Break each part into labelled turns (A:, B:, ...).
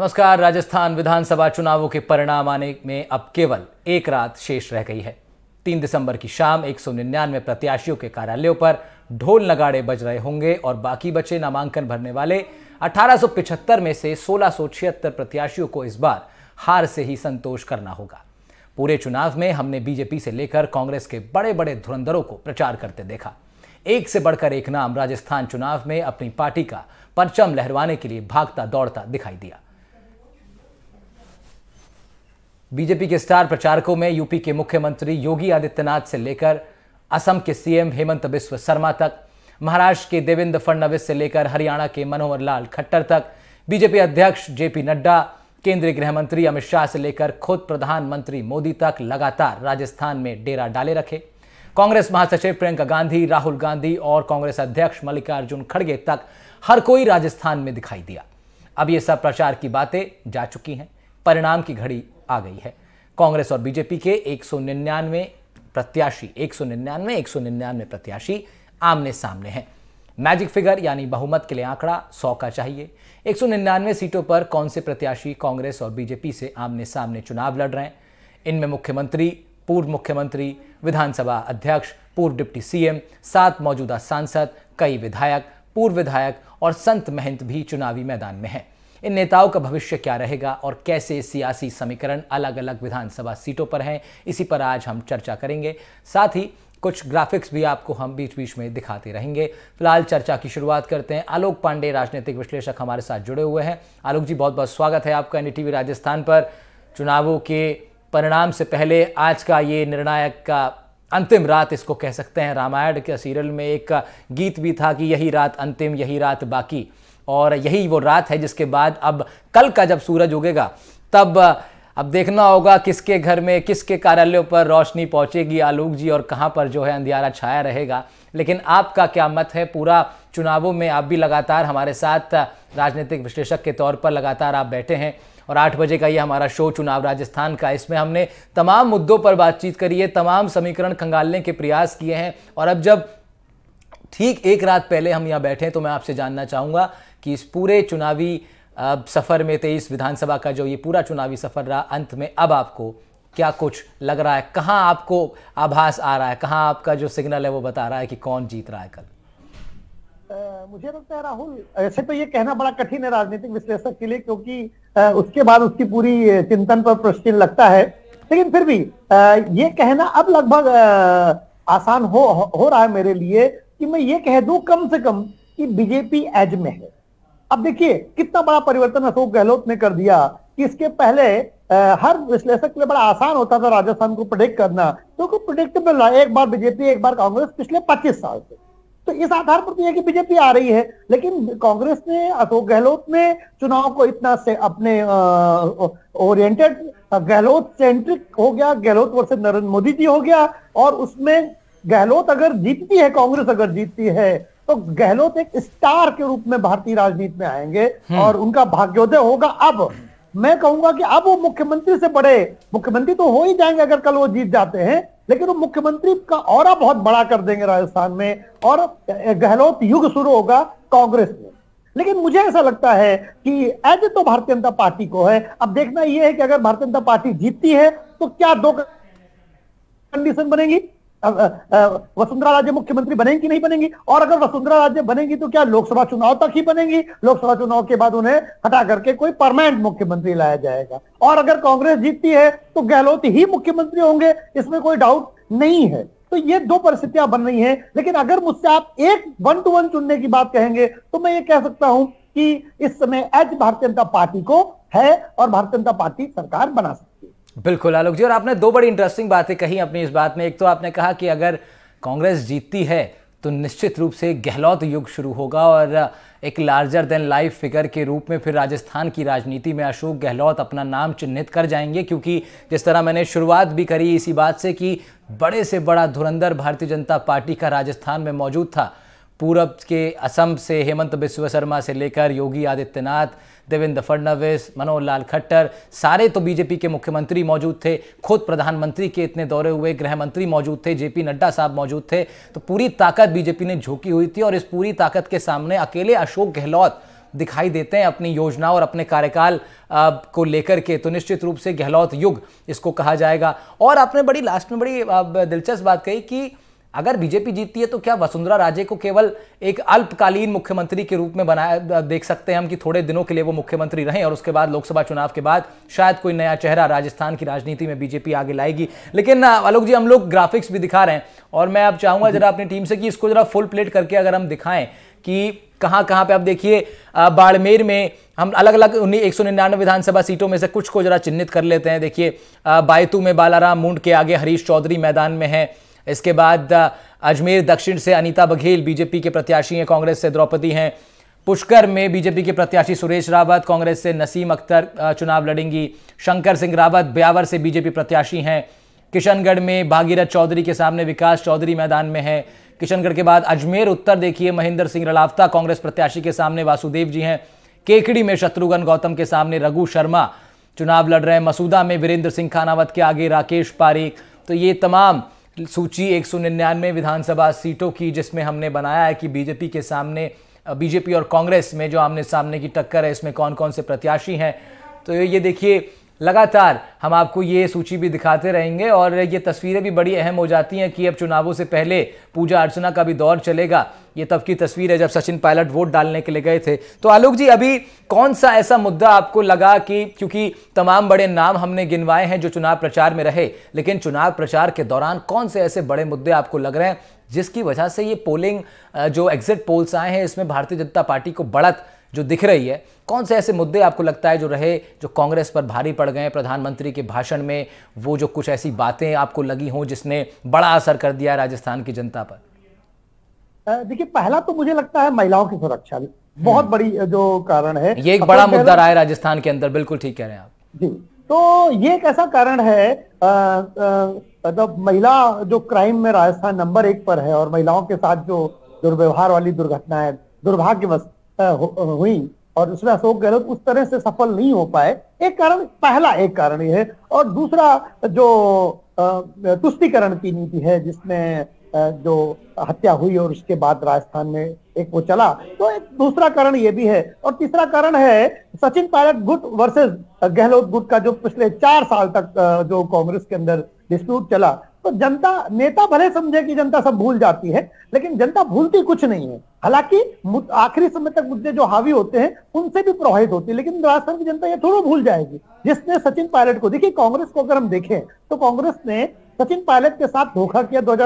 A: नमस्कार राजस्थान विधानसभा चुनावों के परिणाम आने में अब केवल एक रात शेष रह गई है तीन दिसंबर की शाम निन्यानवे प्रत्याशियों के कार्यालयों पर ढोल नगाड़े बज रहे होंगे और बाकी बचे नामांकन भरने वाले अठारह में से सोलह प्रत्याशियों को इस बार हार से ही संतोष करना होगा पूरे चुनाव में हमने बीजेपी से लेकर कांग्रेस के बड़े बड़े धुरंधरों को प्रचार करते देखा एक से बढ़कर एक नाम राजस्थान चुनाव में अपनी पार्टी का परचम लहरवाने के लिए भागता दौड़ता दिखाई दिया बीजेपी के स्टार प्रचारकों में यूपी के मुख्यमंत्री योगी आदित्यनाथ से लेकर असम के सीएम हेमंत बिस्व शर्मा तक महाराष्ट्र के देवेंद्र फडणवीस से लेकर हरियाणा के मनोहर लाल खट्टर तक बीजेपी अध्यक्ष जेपी नड्डा केंद्रीय गृह मंत्री अमित शाह से लेकर खुद प्रधानमंत्री मोदी तक लगातार राजस्थान में डेरा डाले रखे कांग्रेस महासचिव प्रियंका गांधी राहुल गांधी और कांग्रेस अध्यक्ष मल्लिकार्जुन खड़गे तक हर कोई राजस्थान में दिखाई दिया अब ये सब प्रचार की बातें जा चुकी हैं परिणाम की घड़ी आ गई है कांग्रेस और बीजेपी के एक प्रत्याशी एक सौ निन्यानवे प्रत्याशी आमने सामने हैं मैजिक फिगर यानी बहुमत के लिए आंकड़ा सौ का चाहिए एक सौ निन्यानवे सीटों पर कौन से प्रत्याशी कांग्रेस और बीजेपी से आमने सामने चुनाव लड़ रहे हैं इनमें मुख्यमंत्री पूर्व मुख्यमंत्री विधानसभा अध्यक्ष पूर्व डिप्टी सीएम सात मौजूदा सांसद कई विधायक पूर्व विधायक और संत महंत भी चुनावी मैदान में हैं इन नेताओं का भविष्य क्या रहेगा और कैसे सियासी समीकरण अलग अलग विधानसभा सीटों पर हैं इसी पर आज हम चर्चा करेंगे साथ ही कुछ ग्राफिक्स भी आपको हम बीच बीच में दिखाते रहेंगे फिलहाल चर्चा की शुरुआत करते हैं आलोक पांडे राजनीतिक विश्लेषक हमारे साथ जुड़े हुए हैं आलोक जी बहुत बहुत स्वागत है आपका एन राजस्थान पर चुनावों के परिणाम से पहले आज का ये निर्णायक का अंतिम रात इसको कह सकते हैं रामायण के सीरियल में एक गीत भी था कि यही रात अंतिम यही रात बाकी और यही वो रात है जिसके बाद अब कल का जब सूरज उगेगा तब अब देखना होगा किसके घर में किसके कार्यालयों पर रोशनी पहुंचेगी आलोक जी और कहां पर जो है अंधियारा छाया रहेगा लेकिन आपका क्या मत है पूरा चुनावों में आप भी लगातार हमारे साथ राजनीतिक विश्लेषक के तौर पर लगातार आप बैठे हैं और आठ बजे का ये हमारा शो चुनाव राजस्थान का इसमें हमने तमाम मुद्दों पर बातचीत करी है तमाम समीकरण खंगालने के प्रयास किए हैं और अब जब ठीक एक रात पहले हम यहाँ बैठे हैं तो मैं आपसे जानना चाहूँगा कि इस पूरे चुनावी सफ़र में तेईस विधानसभा का जो ये पूरा चुनावी सफ़र रहा अंत में अब आपको क्या कुछ लग रहा है कहाँ आपको आभास आ रहा है कहाँ आपका जो सिग्नल है वो बता
B: रहा है कि कौन जीत रहा है कल मुझे लगता है राहुल ऐसे तो ये कहना बड़ा कठिन है राजनीतिक विश्लेषक के लिए क्योंकि उसके बाद उसकी पूरी चिंतन पर प्रश्न लगता है लेकिन फिर भी ये कहना अब लगभग आसान हो हो रहा है मेरे लिए कि मैं ये कह दू कम से कम कि बीजेपी एज में है अब देखिए कितना बड़ा परिवर्तन अशोक गहलोत ने कर दिया कि इसके पहले हर विश्लेषक के लिए बड़ा आसान होता था राजस्थान को प्रोडिक्ट करना क्योंकि तो प्रोडिक्टेबल रहा एक बार बीजेपी एक बार कांग्रेस पिछले 25 साल से तो इस आधार पर तो यह कि बीजेपी आ रही है लेकिन कांग्रेस ने अशोक गहलोत ने चुनाव को इतना से अपने ओरिएंटेड गहलोत सेंट्रिक हो गया गहलोत वर्ष नरेंद्र मोदी जी हो गया और उसमें गहलोत अगर जीतती है कांग्रेस अगर जीतती है तो गहलोत एक स्टार के रूप में भारतीय राजनीति में आएंगे हम्म। और उनका भाग्योदय होगा अब मैं कहूंगा कि अब वो मुख्यमंत्री से बड़े मुख्यमंत्री तो हो ही जाएंगे अगर कल वो जीत जाते हैं लेकिन वो मुख्यमंत्री का और बहुत बड़ा कर देंगे राजस्थान में और गहलोत युग शुरू होगा कांग्रेस में लेकिन मुझे ऐसा लगता है कि एज तो भारतीय जनता पार्टी को है अब देखना यह है कि अगर भारतीय जनता पार्टी जीतती है तो क्या दो कंडीशन बनेगी वसुंधरा राजे मुख्यमंत्री बनेंगी कि नहीं बनेंगी और अगर वसुंधरा राजे बनेंगी तो क्या लोकसभा चुनाव तक ही बनेंगी लोकसभा चुनाव के बाद उन्हें हटा करके कोई परमानेंट मुख्यमंत्री लाया जाएगा और अगर कांग्रेस जीतती है तो गहलोत ही मुख्यमंत्री होंगे इसमें कोई डाउट नहीं है तो ये दो परिस्थितियां बन रही है लेकिन अगर मुझसे आप एक वन टू वन चुनने की बात कहेंगे तो मैं ये कह सकता हूं कि इस समय एच भारतीय जनता पार्टी को है और भारतीय जनता पार्टी सरकार बना सकती
A: बिल्कुल आलोक जी और आपने दो बड़ी इंटरेस्टिंग बातें कही अपनी इस बात में एक तो आपने कहा कि अगर कांग्रेस जीतती है तो निश्चित रूप से गहलोत युग शुरू होगा और एक लार्जर देन लाइफ फिगर के रूप में फिर राजस्थान की राजनीति में अशोक गहलोत अपना नाम चिन्हित कर जाएंगे क्योंकि जिस तरह मैंने शुरुआत भी करी इसी बात से कि बड़े से बड़ा धुरंधर भारतीय जनता पार्टी का राजस्थान में मौजूद था पूरब के असम से हेमंत बिस्व शर्मा से लेकर योगी आदित्यनाथ देवेंद्र फडणवीस मनोहर लाल खट्टर सारे तो बीजेपी के मुख्यमंत्री मौजूद थे खुद प्रधानमंत्री के इतने दौरे हुए गृह मंत्री मौजूद थे जेपी नड्डा साहब मौजूद थे तो पूरी ताकत बीजेपी ने झोंकी हुई थी और इस पूरी ताकत के सामने अकेले अशोक गहलोत दिखाई देते हैं अपनी योजना और अपने कार्यकाल को लेकर के तो निश्चित रूप से गहलोत युग इसको कहा जाएगा और आपने बड़ी लास्ट में बड़ी दिलचस्प बात कही कि अगर बीजेपी जीतती है तो क्या वसुंधरा राजे को केवल एक अल्पकालीन मुख्यमंत्री के रूप में बनाया देख सकते हैं हम कि थोड़े दिनों के लिए वो मुख्यमंत्री रहें और उसके बाद लोकसभा चुनाव के बाद शायद कोई नया चेहरा राजस्थान की राजनीति में बीजेपी आगे लाएगी लेकिन आलोक जी हम लोग ग्राफिक्स भी दिखा रहे हैं और मैं अब चाहूंगा जरा अपनी टीम से कि इसको जरा फुल प्लेट करके अगर हम दिखाएं कि कहाँ कहाँ पे आप देखिए बाड़मेर में हम अलग अलग उन्नीस एक सौ निन्यानवे विधानसभा सीटों में से कुछ को जरा चिन्हित कर लेते हैं देखिए बायतू में बालाराम मुंड के आगे हरीश चौधरी मैदान में है इसके बाद अजमेर दक्षिण से अनीता बघेल बीजेपी के प्रत्याशी हैं कांग्रेस से द्रौपदी हैं पुष्कर में बीजेपी के प्रत्याशी सुरेश रावत कांग्रेस से नसीम अख्तर चुनाव लड़ेंगी शंकर सिंह रावत ब्यावर से बीजेपी प्रत्याशी हैं किशनगढ़ में भागीरथ चौधरी के सामने विकास चौधरी मैदान में है किशनगढ़ के बाद अजमेर उत्तर देखिए महेंद्र सिंह रलावता कांग्रेस प्रत्याशी के सामने वासुदेव जी हैं केकड़ी में शत्रुघ्न गौतम के सामने रघु शर्मा चुनाव लड़ रहे हैं मसूदा में वीरेंद्र सिंह खानावत के आगे राकेश पारीख तो ये तमाम सूची 199 विधानसभा सीटों की जिसमें हमने बनाया है कि बीजेपी के सामने बीजेपी और कांग्रेस में जो आमने सामने की टक्कर है इसमें कौन कौन से प्रत्याशी हैं तो ये देखिए लगातार हम आपको ये सूची भी दिखाते रहेंगे और ये तस्वीरें भी बड़ी अहम हो जाती हैं कि अब चुनावों से पहले पूजा अर्चना का भी दौर चलेगा ये तब की तस्वीर है जब सचिन पायलट वोट डालने के लिए गए थे तो आलोक जी अभी कौन सा ऐसा मुद्दा आपको लगा कि क्योंकि तमाम बड़े नाम हमने गिनवाए हैं जो चुनाव प्रचार में रहे लेकिन चुनाव प्रचार के दौरान कौन से ऐसे बड़े मुद्दे आपको लग रहे हैं जिसकी वजह से ये पोलिंग जो एग्जिट पोल्स आए हैं इसमें भारतीय जनता पार्टी को बढ़त जो दिख रही है कौन से ऐसे मुद्दे आपको लगता है जो रहे जो कांग्रेस पर भारी पड़ गए प्रधानमंत्री के भाषण में वो जो कुछ ऐसी बातें आपको लगी हों जिसने बड़ा असर कर दिया राजस्थान की जनता
B: पर देखिए पहला तो मुझे लगता है महिलाओं की सुरक्षा बहुत हम्म। बड़ी जो कारण है ये एक बड़ा मुद्दा रहा है
A: राजस्थान के अंदर बिल्कुल ठीक कह रहे हैं आप
B: जी तो ये एक ऐसा कारण है मतलब महिला जो क्राइम में राजस्थान नंबर एक पर है और महिलाओं के साथ जो दुर्व्यवहार वाली दुर्घटना है दुर्भाग्यवश हुई और उसमें अशोक गहलोत उस तरह से सफल नहीं हो पाए एक कारण पहला एक कारण यह है और दूसरा जो तुष्टिकरण की नीति है जिसमें जो हत्या हुई और उसके बाद राजस्थान में एक वो चला तो एक दूसरा कारण ये भी है और तीसरा कारण है सचिन पायलट गुट वर्सेस गहलोत गुट का जो पिछले चार साल तक जो कांग्रेस के अंदर डिस्प्यूट चला तो जनता नेता भले समझे कि जनता सब भूल जाती है लेकिन जनता भूलती कुछ नहीं है हालांकि आखिरी समय तक मुद्दे जो हावी होते हैं उनसे भी प्रभावित होती है लेकिन राजस्थान की जनता ये थोड़ा भूल जाएगी जिसने सचिन पायलट को देखिए कांग्रेस को अगर हम देखें तो कांग्रेस ने सचिन पायलट के साथ धोखा किया दो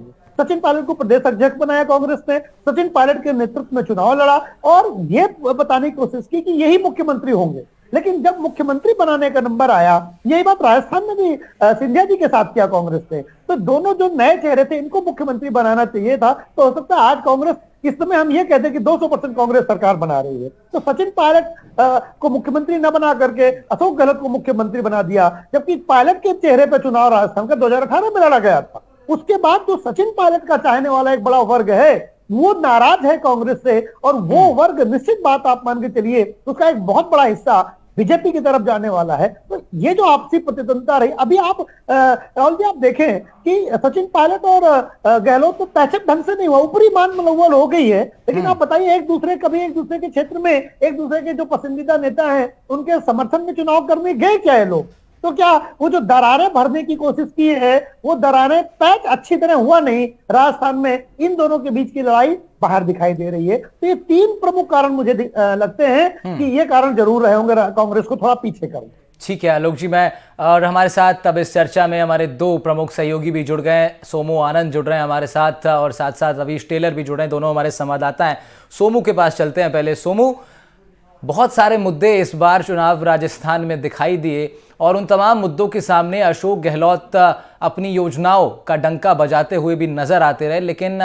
B: में सचिन पायलट को प्रदेश अध्यक्ष बनाया कांग्रेस ने सचिन पायलट के नेतृत्व में चुनाव लड़ा और ये बताने की कोशिश की कि यही मुख्यमंत्री होंगे लेकिन जब मुख्यमंत्री बनाने का नंबर आया यही बात राजस्थान में भी सिंधिया जी के साथ किया कांग्रेस ने तो दोनों जो नए चेहरे थे इनको मुख्यमंत्री बनाना चाहिए था तो हो सकता है आज कांग्रेस इस समय हम ये कहते हैं कि 200 परसेंट कांग्रेस सरकार बना रही है तो सचिन पायलट को मुख्यमंत्री न बना करके अशोक गहलोत को मुख्यमंत्री बना दिया जबकि पायलट के चेहरे पर चुनाव राजस्थान का दो में लड़ा गया था उसके बाद जो सचिन पायलट का चाहने वाला एक बड़ा वर्ग है वो नाराज है कांग्रेस से और वो हम्म। वर्ग निश्चित बात आप मान के चलिए उसका एक बहुत बड़ा हिस्सा बीजेपी की तरफ जाने वाला है तो ये जो आपसी प्रतिद्वंदता रही अभी आप राहुल जी आप देखें कि सचिन पायलट और गहलोत तो पैसे ढंग से नहीं हुआ ऊपरी मान मनोवल हो गई है लेकिन हम्म। आप बताइए एक दूसरे कभी एक दूसरे के क्षेत्र में एक दूसरे के जो पसंदीदा नेता है उनके समर्थन में चुनाव करने गए क्या है लोग तो क्या वो जो दरारें भरने की कोशिश की है वो दरारें पैच अच्छी तरह हुआ नहीं राजस्थान में इन दोनों के बीच की लड़ाई बाहर दिखाई दे रही है तो ये तीन प्रमुख कारण मुझे लगते हैं हम्म। कि ये कारण जरूर रहे होंगे कांग्रेस को थोड़ा पीछे कर
A: ठीक है आलोक जी मैं और हमारे साथ अब इस चर्चा में हमारे दो प्रमुख सहयोगी भी जुड़ गए हैं सोमू आनंद जुड़ रहे हैं हमारे साथ और साथ साथ रवीश टेलर भी जुड़ रहे हैं दोनों हमारे संवाददाता हैं सोमू के पास चलते हैं पहले सोमू बहुत सारे मुद्दे इस बार चुनाव राजस्थान में दिखाई दिए और उन तमाम मुद्दों के सामने अशोक गहलोत अपनी योजनाओं का डंका बजाते हुए भी नज़र आते रहे लेकिन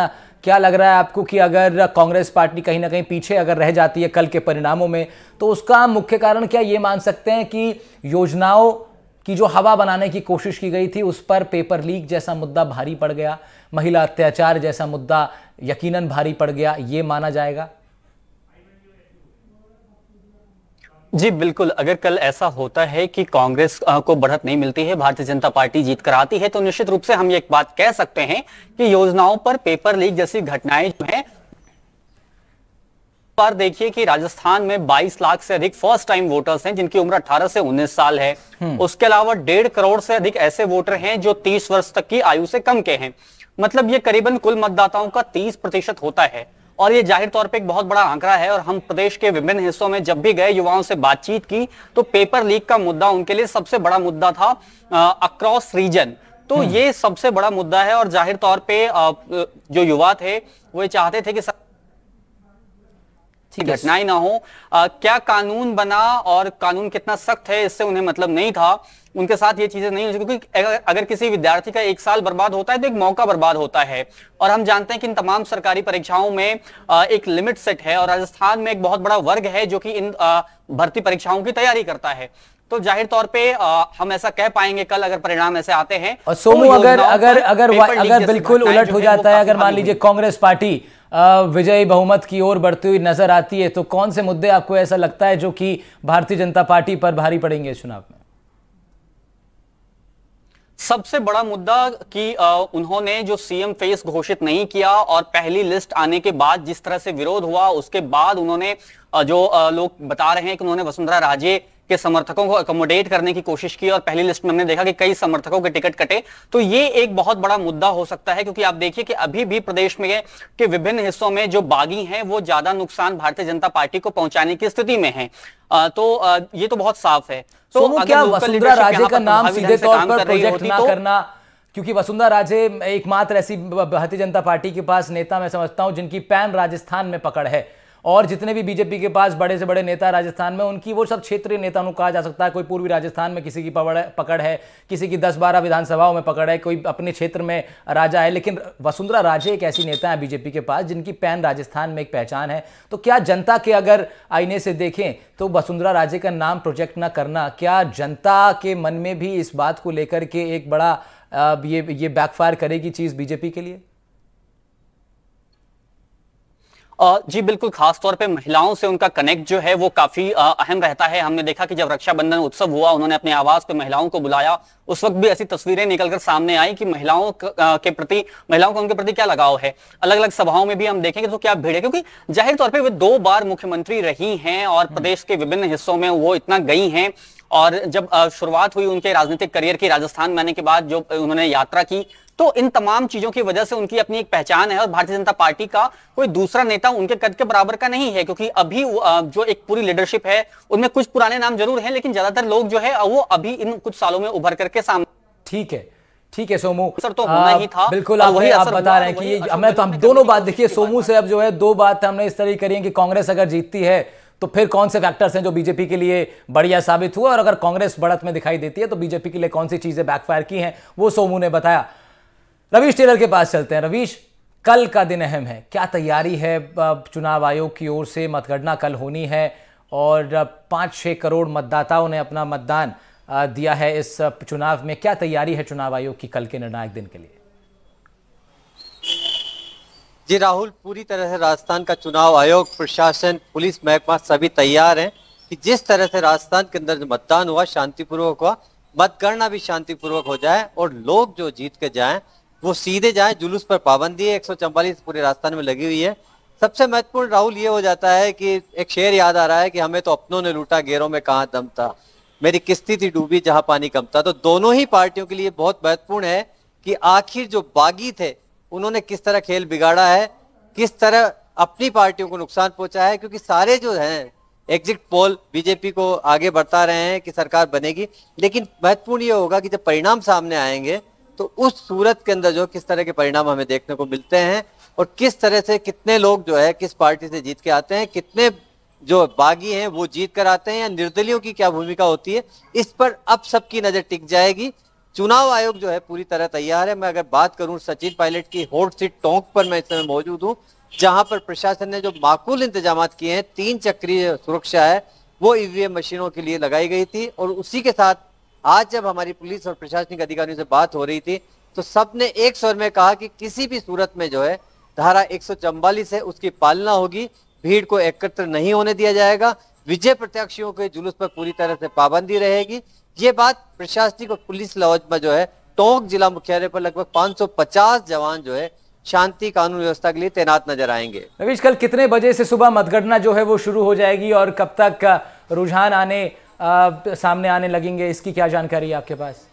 A: क्या लग रहा है आपको कि अगर कांग्रेस पार्टी कहीं ना कहीं पीछे अगर रह जाती है कल के परिणामों में तो उसका मुख्य कारण क्या ये मान सकते हैं कि योजनाओं की जो हवा बनाने की कोशिश की गई थी उस पर पेपर लीक जैसा मुद्दा भारी पड़ गया महिला अत्याचार जैसा मुद्दा यकीनन भारी पड़ गया ये माना जाएगा
C: जी बिल्कुल अगर कल ऐसा होता है कि कांग्रेस को बढ़त नहीं मिलती है भारतीय जनता पार्टी जीत कर आती है तो निश्चित रूप से हम एक बात कह सकते हैं कि योजनाओं पर पेपर लीक जैसी घटनाएं जो है बार देखिए कि राजस्थान में 22 लाख से अधिक फर्स्ट टाइम वोटर्स हैं जिनकी उम्र 18 से 19 साल है हम्म। उसके अलावा डेढ़ करोड़ से अधिक ऐसे वोटर हैं जो 30 वर्ष तक की आयु से कम के हैं मतलब ये करीबन कुल मतदाताओं का 30 प्रतिशत होता है और ये जाहिर तौर पे एक बहुत बड़ा आंकड़ा है और हम प्रदेश के विभिन्न हिस्सों में जब भी गए युवाओं से बातचीत की तो पेपर लीक का मुद्दा उनके लिए सबसे बड़ा मुद्दा था अक्रॉस रीजन तो हम्म। ये सबसे बड़ा मुद्दा है और जाहिर तौर पे जो युवा थे वो चाहते थे कि ऐसी घटनाएं ना हो आ, क्या कानून बना और कानून कितना सख्त है इससे उन्हें मतलब नहीं था उनके साथ ये चीजें नहीं हो क्योंकि अगर किसी विद्यार्थी का एक साल बर्बाद होता है तो एक मौका बर्बाद होता है और हम जानते हैं कि इन तमाम सरकारी परीक्षाओं में एक लिमिट सेट है और राजस्थान में एक बहुत बड़ा वर्ग है जो कि इन भर्ती परीक्षाओं की तैयारी करता है तो जाहिर तौर पे हम ऐसा कह पाएंगे कल अगर परिणाम ऐसे आते हैं और सोमू तो अगर अगर अगर अगर बिल्कुल उलट हो जाता है अगर मान लीजिए
A: कांग्रेस पार्टी विजयी बहुमत की ओर बढ़ती हुई नजर आती है तो कौन से मुद्दे आपको ऐसा लगता है जो कि भारतीय जनता पार्टी पर भारी पड़ेंगे चुनाव में
C: सबसे बड़ा मुद्दा कि उन्होंने जो सीएम फेस घोषित नहीं किया और पहली लिस्ट आने के बाद जिस तरह से विरोध हुआ उसके बाद उन्होंने जो लोग बता रहे हैं कि उन्होंने वसुंधरा राजे के समर्थकों को अकोमोडेट करने की कोशिश की और पहली लिस्ट में हमने देखा कि कई समर्थकों के टिकट कटे तो ये एक बहुत बड़ा मुद्दा हो सकता है क्योंकि आप देखिए कि अभी भी प्रदेश में के विभिन्न हिस्सों में जो बागी हैं वो ज्यादा नुकसान भारतीय जनता पार्टी को पहुंचाने की स्थिति में है आ, तो आ, ये तो बहुत साफ है तो क्या वसुंधरा राजे का नाम सीधे तौर पर प्रोजेक्ट ना तो- करना
A: क्योंकि वसुंधरा राजे एकमात्र ऐसी भारतीय जनता पार्टी के पास नेता मैं समझता हूं जिनकी पैन राजस्थान में पकड़ है और जितने भी बीजेपी के पास बड़े से बड़े नेता राजस्थान में उनकी वो सब क्षेत्रीय नेताओं कहा जा सकता है कोई पूर्वी राजस्थान में किसी की पकड़ है किसी की दस बारह विधानसभाओं में पकड़ है कोई अपने क्षेत्र में राजा है लेकिन वसुंधरा राजे एक ऐसी नेता है बीजेपी के पास जिनकी पैन राजस्थान में एक पहचान है तो क्या जनता के अगर आईने से देखें तो वसुंधरा राजे का नाम प्रोजेक्ट ना करना क्या जनता के मन में भी इस बात को लेकर के एक बड़ा ये ये बैकफायर करेगी चीज़ बीजेपी के लिए
C: जी बिल्कुल खास तौर पे महिलाओं से उनका कनेक्ट जो है वो काफी अहम रहता है हमने देखा कि जब रक्षाबंधन उत्सव हुआ उन्होंने अपने आवास पे महिलाओं को बुलाया उस वक्त भी ऐसी तस्वीरें निकलकर सामने आई कि महिलाओं के प्रति महिलाओं को उनके प्रति क्या लगाव है अलग अलग सभाओं में भी हम देखेंगे तो क्या भीड़ है क्योंकि जाहिर तौर पर वे दो बार मुख्यमंत्री रही हैं और हम्म। प्रदेश के विभिन्न हिस्सों में वो इतना गई हैं और जब शुरुआत हुई उनके राजनीतिक करियर की राजस्थान में आने के बाद जो उन्होंने यात्रा की तो इन तमाम चीजों की वजह से उनकी अपनी एक पहचान है और भारतीय जनता पार्टी का कोई दूसरा नेता उनके कद के बराबर का नहीं है क्योंकि अभी जो एक पूरी लीडरशिप है उनमें कुछ पुराने नाम जरूर हैं लेकिन ज्यादातर लोग जो है वो अभी इन कुछ सालों में उभर करके सामने
A: ठीक है ठीक है सोमू सर तो होना ही था बिल्कुल आप वही आप बता रहे हैं कि हमें तो हम दोनों बात देखिए सोमू से अब जो है दो बात हमने इस तरह करी है कि कांग्रेस अगर जीतती है तो फिर कौन से फैक्टर्स हैं जो बीजेपी के लिए बढ़िया साबित हुआ और अगर कांग्रेस बढ़त में दिखाई देती है तो बीजेपी के लिए कौन सी चीजें बैकफायर की हैं वो सोमू ने बताया रवीश टेलर के पास चलते हैं रवीश कल का दिन अहम है क्या तैयारी है चुनाव आयोग की ओर से मतगणना कल होनी है और पाँच छः करोड़ मतदाताओं ने अपना मतदान दिया है इस चुनाव में क्या तैयारी है चुनाव आयोग की कल के निर्णायक दिन के लिए
D: जी राहुल पूरी तरह से राजस्थान का चुनाव आयोग प्रशासन पुलिस महकमा सभी तैयार हैं कि जिस तरह से राजस्थान के अंदर जो मतदान हुआ शांतिपूर्वक हुआ मतगणना भी शांतिपूर्वक हो जाए और लोग जो जीत के जाएं वो सीधे जाए जुलूस पर पाबंदी है एक पूरे राजस्थान में लगी हुई है सबसे महत्वपूर्ण राहुल ये हो जाता है कि एक शेर याद आ रहा है कि हमें तो अपनों ने लूटा गेरों में कहा दम था मेरी किस्ती थी डूबी जहां पानी कम था तो दोनों ही पार्टियों के लिए बहुत महत्वपूर्ण है कि आखिर जो बागी थे उन्होंने किस तरह खेल बिगाड़ा है किस तरह अपनी पार्टियों को नुकसान पहुंचा है क्योंकि सारे जो हैं एग्जिट पोल बीजेपी को आगे बढ़ता रहे हैं कि सरकार बनेगी लेकिन महत्वपूर्ण ये होगा कि जब परिणाम सामने आएंगे तो उस सूरत के अंदर जो किस तरह के परिणाम हमें देखने को मिलते हैं और किस तरह से कितने लोग जो है किस पार्टी से जीत के आते हैं कितने जो बागी हैं वो जीत कर आते हैं या निर्दलियों की क्या भूमिका होती है इस पर अब सबकी नजर टिक जाएगी चुनाव आयोग जो है पूरी तरह तैयार है मैं अगर बात करूं सचिन पायलट की होट सीट टोंक पर मैं इस समय मौजूद हूं जहां पर प्रशासन ने जो माकूल इंतजाम किए हैं तीन चक्रीय सुरक्षा है वो ईवीएम मशीनों के लिए लगाई गई थी और उसी के साथ आज जब हमारी पुलिस और प्रशासनिक अधिकारियों से बात हो रही थी तो सबने एक स्वर में कहा कि किसी भी सूरत में जो है धारा एक है उसकी पालना होगी भीड़ को एकत्र नहीं होने दिया जाएगा विजय प्रत्याशियों के जुलूस पर पूरी तरह से पाबंदी रहेगी ये बात प्रशासनिक और पुलिस लॉज में जो है टोंक जिला मुख्यालय पर लगभग 550 जवान जो है शांति कानून व्यवस्था के लिए तैनात नजर आएंगे
A: रवीश कल कितने बजे से सुबह मतगणना जो है वो शुरू हो जाएगी और कब तक रुझान आने सामने आने लगेंगे इसकी क्या जानकारी है आपके पास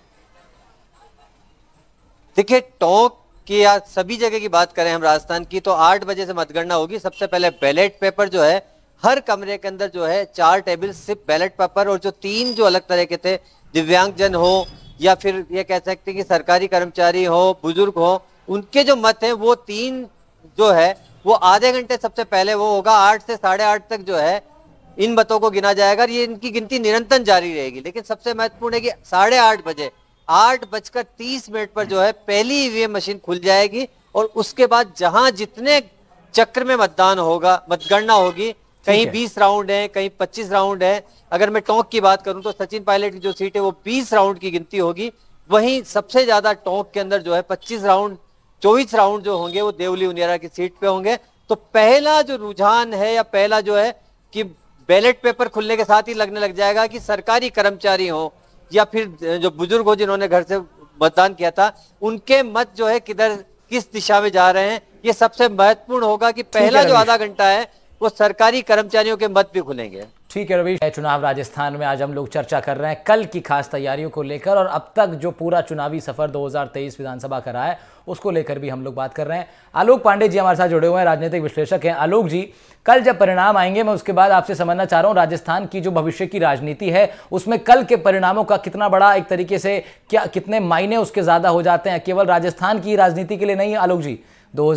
D: देखिए टोंक की या सभी जगह की बात करें हम राजस्थान की तो आठ बजे से मतगणना होगी सबसे पहले बैलेट पेपर जो है हर कमरे के अंदर जो है चार टेबल सिर्फ बैलेट पेपर और जो तीन जो अलग तरह के थे दिव्यांगजन हो या फिर ये कह सकते हैं कि सरकारी कर्मचारी हो बुजुर्ग हो उनके जो मत हैं वो तीन जो है वो आधे घंटे सबसे पहले वो होगा आठ से साढ़े आठ तक जो है इन मतों को गिना जाएगा ये इनकी गिनती निरंतर जारी रहेगी लेकिन सबसे महत्वपूर्ण है कि साढ़े आठ बजे आठ बजकर तीस मिनट पर जो है पहली ईवीएम मशीन खुल जाएगी और उसके बाद जहां जितने चक्र में मतदान होगा मतगणना होगी कहीं बीस राउंड है कहीं पच्चीस राउंड है अगर मैं टोंक की बात करूं तो सचिन पायलट की जो सीट है वो बीस राउंड की गिनती होगी वहीं सबसे ज्यादा टोंक के अंदर जो है पच्चीस राउंड चौबीस राउंड जो होंगे वो देवली उनियारा की सीट पे होंगे तो पहला जो रुझान है या पहला जो है कि बैलेट पेपर खुलने के साथ ही लगने लग जाएगा कि सरकारी कर्मचारी हो या फिर जो बुजुर्ग हो जिन्होंने घर से मतदान किया था उनके मत जो है किधर किस दिशा में जा रहे हैं ये सबसे महत्वपूर्ण होगा कि पहला जो आधा घंटा है वो सरकारी कर्मचारियों के मत भी खुलेंगे
A: ठीक है रवीश चुनाव राजस्थान में आज हम लोग चर्चा कर रहे हैं कल की खास तैयारियों को लेकर और अब तक जो पूरा चुनावी सफर 2023 विधानसभा का रहा है उसको लेकर भी हम लोग बात कर रहे हैं आलोक पांडे जी हमारे साथ जुड़े हुए हैं राजनीतिक विश्लेषक हैं आलोक जी कल जब परिणाम आएंगे मैं उसके बाद आपसे समझना चाह रहा हूँ राजस्थान की जो भविष्य की राजनीति है उसमें कल के परिणामों का कितना बड़ा एक तरीके से क्या कितने मायने उसके ज़्यादा हो जाते हैं केवल राजस्थान की राजनीति के लिए नहीं आलोक जी दो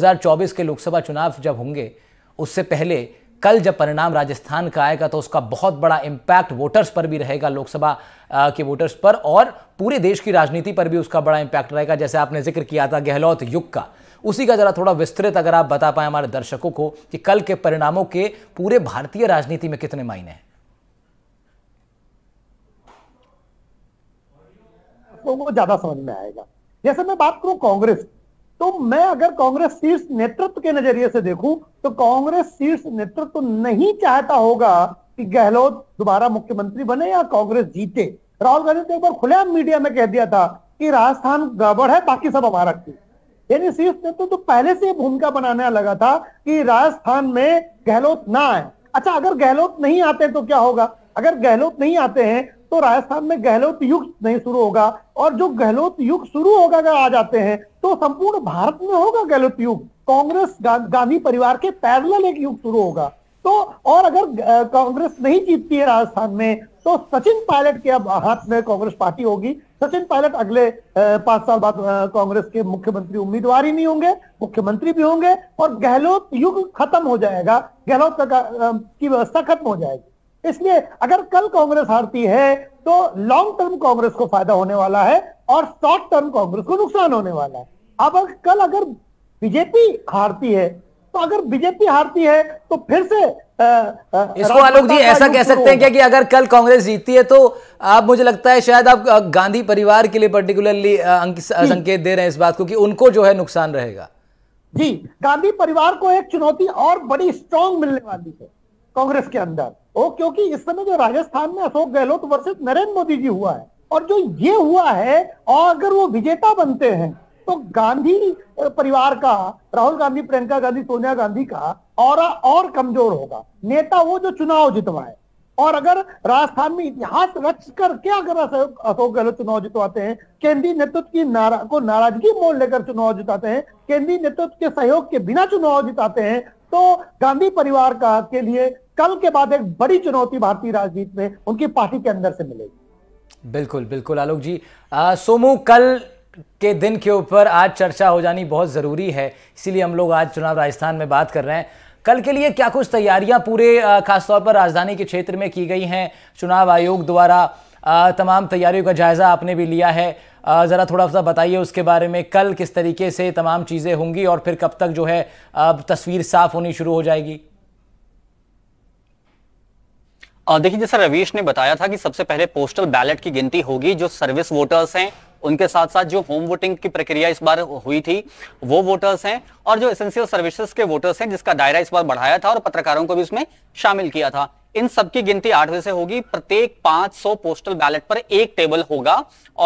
A: के लोकसभा चुनाव जब होंगे उससे पहले कल जब परिणाम राजस्थान का आएगा तो उसका बहुत बड़ा इम्पैक्ट वोटर्स पर भी रहेगा लोकसभा के वोटर्स पर और पूरे देश की राजनीति पर भी उसका बड़ा इम्पैक्ट रहेगा जैसे आपने जिक्र किया था गहलोत युग का उसी का जरा थोड़ा विस्तृत अगर आप बता पाए हमारे दर्शकों को कि कल के परिणामों के पूरे भारतीय राजनीति में कितने मायने हैं
B: तो वो ज्यादा समझ में आएगा जैसे मैं बात करूं कांग्रेस तो मैं अगर कांग्रेस शीर्ष नेतृत्व के नजरिए से देखूं तो कांग्रेस शीर्ष नेतृत्व तो नहीं चाहता होगा कि गहलोत दोबारा मुख्यमंत्री बने या कांग्रेस जीते राहुल गांधी ने एक बार खुलेआम मीडिया में कह दिया था कि राजस्थान गड़बड़ है बाकी सब हमारा थी यानी शीर्ष नेतृत्व तो पहले से भूमिका बनाने लगा था कि राजस्थान में गहलोत ना आए अच्छा अगर गहलोत नहीं आते तो क्या होगा अगर गहलोत नहीं आते हैं तो राजस्थान में गहलोत युग नहीं शुरू होगा और जो गहलोत युग शुरू होगा अगर आ जाते हैं तो संपूर्ण भारत में होगा गहलोत युग कांग्रेस गा, गांधी परिवार के पैरल एक युग शुरू होगा तो और अगर कांग्रेस नहीं जीतती है राजस्थान में तो सचिन पायलट के अब हाथ में कांग्रेस पार्टी होगी सचिन पायलट अगले पांच साल बाद कांग्रेस के मुख्यमंत्री उम्मीदवार ही नहीं होंगे मुख्यमंत्री भी होंगे और गहलोत युग खत्म हो जाएगा गहलोत की व्यवस्था खत्म हो जाएगी इसलिए अगर कल कांग्रेस हारती है तो लॉन्ग टर्म कांग्रेस को फायदा होने वाला है और शॉर्ट टर्म कांग्रेस को नुकसान होने वाला है अब कल अगर बीजेपी हारती है तो अगर बीजेपी हारती है तो फिर से आ, आ, इसको आलोक जी ऐसा कह सकते हैं क्या
A: कि अगर कल कांग्रेस जीतती है तो आप मुझे लगता है शायद आप गांधी परिवार के लिए पर्टिकुलरली संकेत दे रहे हैं इस बात को कि उनको जो है नुकसान रहेगा
B: जी गांधी परिवार को एक चुनौती और बड़ी स्ट्रांग मिलने वाली है कांग्रेस के अंदर ओ, क्योंकि इस समय जो राजस्थान में अशोक गहलोत वर्सेस नरेंद्र मोदी जी हुआ है और जो ये हुआ है और अगर वो विजेता बनते हैं तो गांधी परिवार का राहुल गांधी प्रियंका गांधी सोनिया गांधी का और और कमजोर होगा नेता वो जो चुनाव जितवाए और अगर राजस्थान में इतिहास रच कर क्या अगर अशोक गहलोत चुनाव जितवाते हैं केंद्रीय नेतृत्व की नारा को नाराजगी मोड़ लेकर चुनाव जिताते हैं केंद्रीय नेतृत्व के सहयोग के बिना चुनाव जिताते हैं तो गांधी परिवार का के लिए कल के बाद एक बड़ी चुनौती भारतीय राजनीति में उनकी पार्टी के अंदर से मिलेगी
A: बिल्कुल बिल्कुल आलोक जी आ, सोमू कल के दिन के ऊपर आज चर्चा हो जानी बहुत ज़रूरी है इसीलिए हम लोग आज चुनाव राजस्थान में बात कर रहे हैं कल के लिए क्या कुछ तैयारियां पूरे खासतौर पर राजधानी के क्षेत्र में की गई हैं चुनाव आयोग द्वारा तमाम तैयारियों का जायज़ा आपने भी लिया है ज़रा थोड़ा सा बताइए उसके बारे में कल किस तरीके से तमाम चीज़ें होंगी और फिर कब तक जो है तस्वीर साफ होनी शुरू हो जाएगी
C: देखिए जैसा रवीश ने बताया था कि सबसे पहले पोस्टल बैलेट की गिनती होगी जो सर्विस वोटर्स हैं उनके साथ साथ जो होम वोटिंग की प्रक्रिया इस बार हुई थी वो वोटर्स हैं और जो एसेंशियल सर्विसेज के वोटर्स हैं जिसका दायरा इस बार बढ़ाया था और पत्रकारों को भी इसमें शामिल किया था इन सबकी गिनती बजे से होगी प्रत्येक 500 पोस्टल बैलेट पर एक टेबल होगा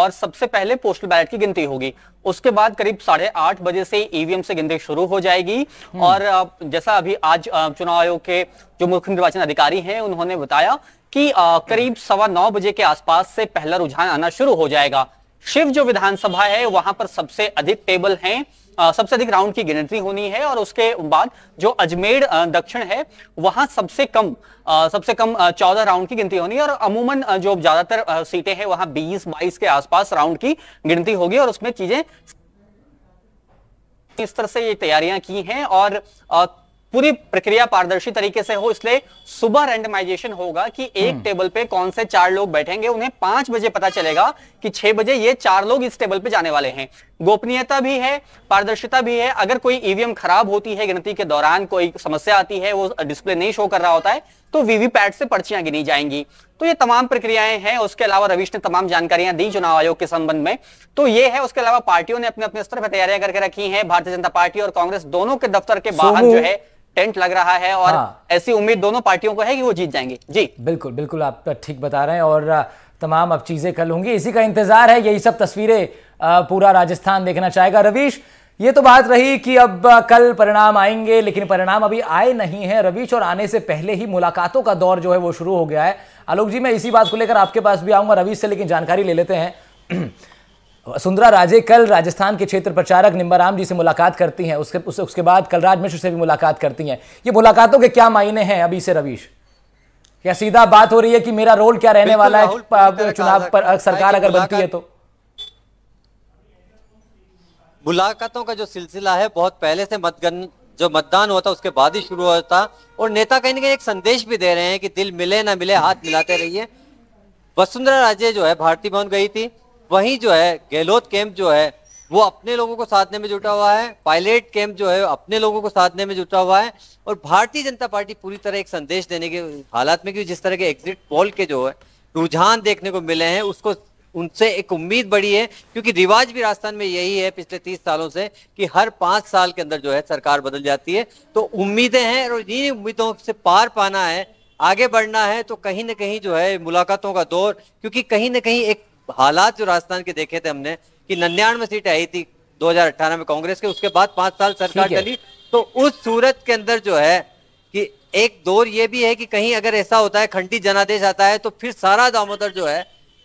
C: और सबसे पहले पोस्टल बैलेट की गिनती होगी उसके बाद करीब साढ़े आठ बजे से ईवीएम e से गिनती शुरू हो जाएगी हम्म। और जैसा अभी आज चुनाव आयोग के जो मुख्य निर्वाचन अधिकारी हैं उन्होंने बताया कि करीब सवा नौ बजे के आसपास से पहला रुझान आना शुरू हो जाएगा शिव जो विधानसभा है वहां पर सबसे अधिक टेबल हैं सबसे अधिक राउंड की गिनती होनी है और उसके बाद जो अजमेर दक्षिण है वहां सबसे कम सबसे कम चौदह राउंड की गिनती होनी है और अमूमन जो ज्यादातर सीटें हैं वहां बीस बाईस के आसपास राउंड की गिनती होगी और उसमें चीजें इस तरह से ये तैयारियां की हैं और पूरी प्रक्रिया पारदर्शी तरीके से हो इसलिए सुबह रैंडमाइजेशन होगा कि एक टेबल हम्म। पे कौन से चार लोग बैठेंगे उन्हें पांच बजे पता चलेगा कि छह बजे ये चार लोग इस टेबल पे जाने वाले हैं गोपनीयता भी है पारदर्शिता भी है अगर कोई ईवीएम e खराब होती है गिनती के दौरान कोई समस्या आती है वो डिस्प्ले नहीं शो कर रहा होता है तो वीवीपैट से पर्चियां गिनी जाएंगी तो ये तमाम प्रक्रियाएं हैं उसके अलावा रवीश ने तमाम जानकारियां दी चुनाव आयोग के संबंध में तो ये है उसके अलावा पार्टियों ने अपने अपने स्तर पर तैयारियां करके रखी हैं भारतीय जनता पार्टी और कांग्रेस दोनों के दफ्तर के बाहर जो है
A: टेंट लग रहा है और हाँ। ऐसी उम्मीद दोनों पार्टियों को है कि वो जीत जाएंगे जी बिल्कुल बिल्कुल आप तो ठीक बता रहे हैं और तमाम अब चीजें कल होंगी इसी का इंतजार है यही सब तस्वीरें पूरा राजस्थान देखना चाहेगा रवीश ये तो बात रही कि अब कल परिणाम आएंगे लेकिन परिणाम अभी आए नहीं है रवीश और आने से पहले ही मुलाकातों का दौर जो है वो शुरू हो गया है आलोक जी मैं इसी बात को लेकर आपके पास भी आऊंगा रवीश से लेकिन जानकारी ले लेते हैं सुंदरा राजे कल राजस्थान के क्षेत्र प्रचारक निम्बाराम जी से मुलाकात करती हैं उसके उस, उसके बाद कलराज मिश्र से भी मुलाकात करती हैं ये मुलाकातों के क्या मायने हैं अभी से रवीश क्या सीधा बात हो रही है कि मेरा रोल क्या रहने वाला है चुनाव पर सरकार अगर बनती है तो
D: मुलाकातों का जो सिलसिला है बहुत पहले से मतगण जो मतदान होता उसके बाद ही शुरू होता और नेता कहीं ना कहीं एक संदेश भी दे रहे हैं कि दिल मिले ना मिले हाथ मिलाते रहिए वसुंधरा राजे जो है भारतीय भवन गई थी वहीं जो है गहलोत कैंप जो है वो अपने लोगों को साधने में जुटा हुआ है पायलट कैंप जो है अपने लोगों को साधने में जुटा हुआ है और भारतीय जनता पार्टी पूरी तरह एक संदेश देने के हालात में क्योंकि जिस तरह के एग्जिट पोल के जो है रुझान देखने को मिले हैं उसको उनसे एक उम्मीद बढ़ी है क्योंकि रिवाज भी राजस्थान में यही है पिछले तीस सालों से कि हर पांच साल के अंदर जो है सरकार बदल जाती है तो उम्मीदें हैं और इन उम्मीदों से पार पाना है आगे बढ़ना है तो कहीं ना कहीं जो है मुलाकातों का दौर क्योंकि कहीं ना कहीं एक हालात जो राजस्थान के देखे थे हमने कि नन्यानवे सीट आई थी 2018 में कांग्रेस के उसके बाद पांच साल सरकार चली तो उस सूरत के अंदर जो है कि एक दौर ये भी है कि कहीं अगर ऐसा होता है खंडी जनादेश आता है तो फिर सारा दामोदर जो है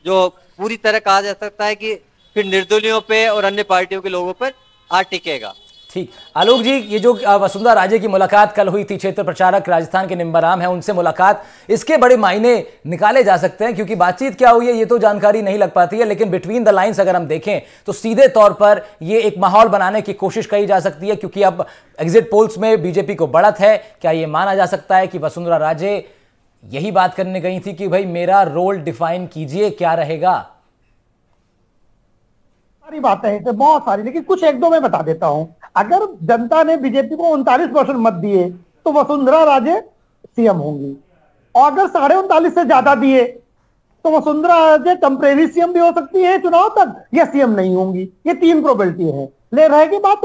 D: जो पूरी तरह कहा जा सकता है कि फिर निर्दलियों पे और अन्य पार्टियों के लोगों पर आ टिकेगा
A: ठीक आलोक जी ये जो वसुंधरा राजे की मुलाकात कल हुई थी क्षेत्र प्रचारक राजस्थान के निम्बराम है उनसे मुलाकात इसके बड़े मायने निकाले जा सकते हैं क्योंकि बातचीत क्या हुई है ये तो जानकारी नहीं लग पाती है लेकिन बिटवीन द लाइन्स अगर हम देखें तो सीधे तौर पर ये एक माहौल बनाने की कोशिश कही जा सकती है क्योंकि अब एग्जिट पोल्स में बीजेपी को बढ़त है क्या ये माना जा सकता है कि वसुंधरा राजे यही बात करने गई थी कि भाई मेरा रोल डिफाइन कीजिए क्या रहेगा
B: सारी बातें हैं तो बहुत सारी लेकिन कुछ एक दो में बता देता हूं अगर जनता ने बीजेपी को उनतालीस परसेंट मत दिए तो वसुंधरा राजे सीएम होंगी और अगर साढ़े उनतालीस से ज्यादा दिए तो वसुंधरा राजे टेम्परेरी सीएम भी हो सकती है चुनाव तक या सीएम नहीं होंगी ये तीन प्रोबेबिलिटी है ले रहेगी बात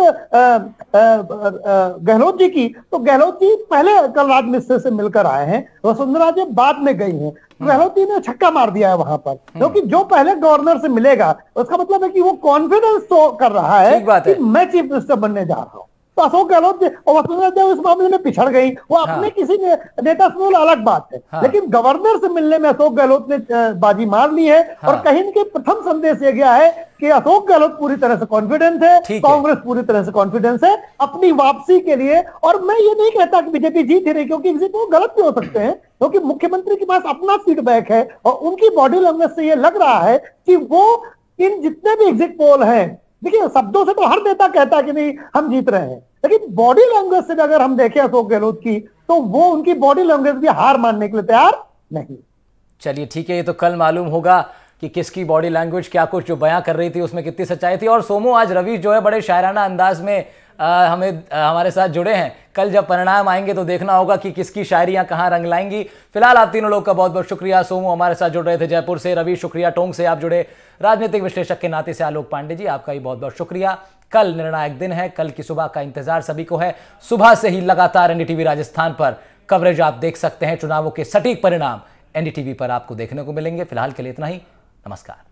B: गहलोत जी की तो गहलोत जी पहले कलराज मिश्र से मिलकर आए हैं वसुंधरा जी बाद में गई हैं हम्म। गहलोत जी ने छक्का मार दिया है वहां पर हम्म। क्योंकि जो पहले गवर्नर से मिलेगा उसका मतलब है कि वो कॉन्फिडेंस तो कर रहा है कि मैं चीफ मिनिस्टर बनने जा रहा हूँ अशोक गहलोत और वसुंधरा देव इस मामले में पिछड़ गई वो हाँ। अपने किसी ने, नेता से अलग बात है हाँ। लेकिन गवर्नर से मिलने में अशोक गहलोत ने बाजी मार ली है हाँ। और कहीं के प्रथम संदेश यह गया है कि अशोक गहलोत पूरी तरह से कॉन्फिडेंस है कांग्रेस पूरी तरह से कॉन्फिडेंस है अपनी वापसी के लिए और मैं ये नहीं कहता कि बीजेपी जीत ही रही क्योंकि एग्जिट वो गलत भी हो सकते हैं क्योंकि तो मुख्यमंत्री के पास अपना फीडबैक है और उनकी बॉडी लैंग्वेज से यह लग रहा है कि वो इन जितने भी एग्जिट पोल हैं देखिए शब्दों से तो हर नेता कहता है कि नहीं हम जीत रहे हैं लेकिन बॉडी लैंग्वेज से अगर हम देखें अशोक गहलोत की तो वो उनकी बॉडी लैंग्वेज भी हार मानने के लिए तैयार नहीं
A: चलिए ठीक है ये तो कल मालूम होगा कि किसकी बॉडी लैंग्वेज क्या कुछ जो बयां कर रही थी उसमें कितनी सच्चाई थी और सोमू आज रवि जो है बड़े शायराना अंदाज में आ, हमें आ, हमारे साथ जुड़े हैं कल जब परिणाम आएंगे तो देखना होगा कि किसकी शायरियां कहाँ रंग लाएंगी फिलहाल आप तीनों लोग का बहुत बहुत शुक्रिया सोमू हमारे साथ जुड़ रहे थे जयपुर से रवि शुक्रिया टोंग से आप जुड़े राजनीतिक विश्लेषक के नाते से आलोक पांडे जी आपका भी बहुत बहुत शुक्रिया कल निर्णायक दिन है कल की सुबह का इंतजार सभी को है सुबह से ही लगातार एनडीटीवी राजस्थान पर कवरेज आप देख सकते हैं चुनावों के सटीक परिणाम एनडीटीवी पर आपको देखने को मिलेंगे फिलहाल के लिए इतना ही Namaskar.